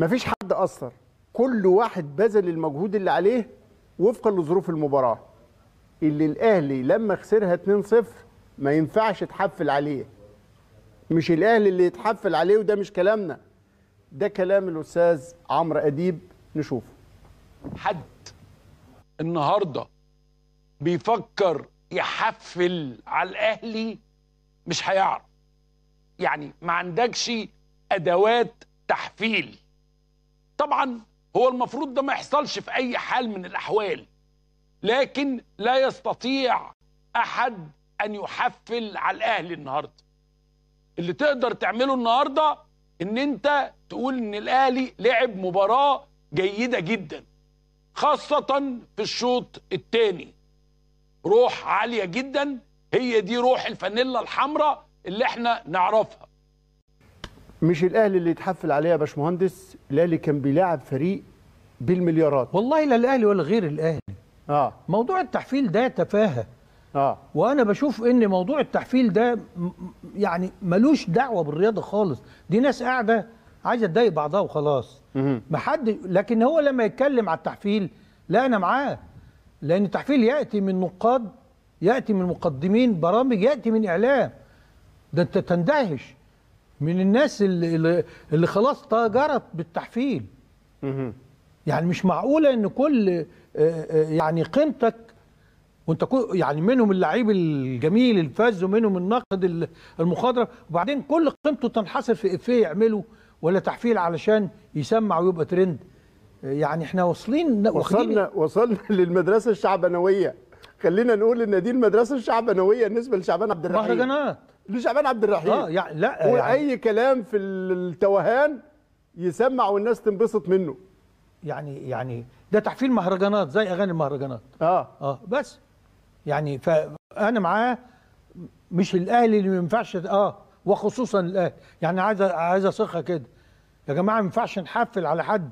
مفيش حد اثر كل واحد بذل المجهود اللي عليه وفقا لظروف المباراه اللي الاهلي لما خسرها 2-0 ما ينفعش تحفل عليه مش الاهلي اللي يتحفل عليه وده مش كلامنا ده كلام الاستاذ عمرو اديب نشوفه حد النهارده بيفكر يحفل على الاهلي مش هيعرف يعني ما عندكش ادوات تحفيل طبعا هو المفروض ده ما يحصلش في أي حال من الأحوال لكن لا يستطيع أحد أن يحفل على الأهلي النهاردة اللي تقدر تعمله النهاردة أن أنت تقول أن الأهلي لعب مباراة جيدة جدا خاصة في الشوط الثاني روح عالية جدا هي دي روح الفانيلا الحمراء اللي احنا نعرفها مش الاهلي اللي يتحفل عليه يا باشمهندس الاهلي كان بيلاعب فريق بالمليارات والله لا الاهلي ولا غير الاهلي اه موضوع التحفيل ده تفاهه اه وانا بشوف ان موضوع التحفيل ده يعني ملوش دعوه بالرياضه خالص دي ناس قاعده عايزه تضايق بعضها وخلاص محد لكن هو لما يتكلم على التحفيل لا انا معاه لان التحفيل ياتي من نقاد ياتي من مقدمين برامج ياتي من اعلام ده انت تندهش من الناس اللي, اللي خلاص تجرت بالتحفيل يعني مش معقوله ان كل آه، آه، يعني قيمتك وانت يعني منهم اللعيب الجميل الفذ ومنهم الناقد المخضرم وبعدين كل قيمته تنحصر في افيه يعمله ولا تحفيل علشان يسمع ويبقى ترند يعني احنا واصلين وصلنا وصلنا للمدرسه الشعبانويه خلينا نقول ان دي المدرسه الشعبانويه بالنسبه لشعبان عبد الرحيم مهرجانات لشعبان عبد الرحيم اه يعني لا يعني واي كلام في التوهان يسمع والناس تنبسط منه يعني يعني ده تحفيل مهرجانات زي اغاني المهرجانات اه اه بس يعني فانا معاه مش الاهلي اللي ما ينفعش اه وخصوصا الاهلي يعني عايز عايز اصيغها كده يا جماعه ما ينفعش نحفل على حد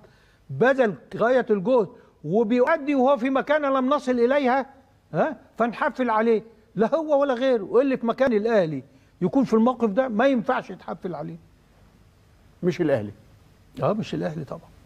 بذل غايه الجهد وبيؤدي وهو في مكانه لم نصل اليها ها فنحفل عليه لا هو ولا غيره اللي في مكان الاهلي يكون في الموقف ده ما ينفعش يتحفل عليه مش الاهلي اه مش الاهلي طبعا